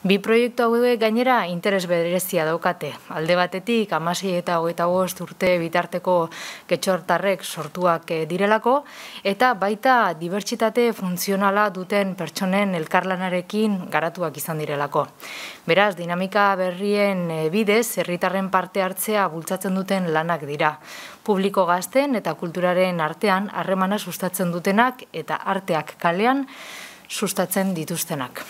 Bi proiektu hauek gainera interes berezia daukate. Alde batetik, amasi eta hogeita bost urte bitarteko ketxortarrek sortuak eh, direlako, eta baita dibertsitate funtzionala duten pertsonen elkarlanarekin garatuak izan direlako. Beraz, dinamika berrien eh, bidez, herritarren parte hartzea bultzatzen duten lanak dira. Publiko gazten eta kulturaren artean harremana sustatzen dutenak eta arteak kalean sustatzen dituztenak.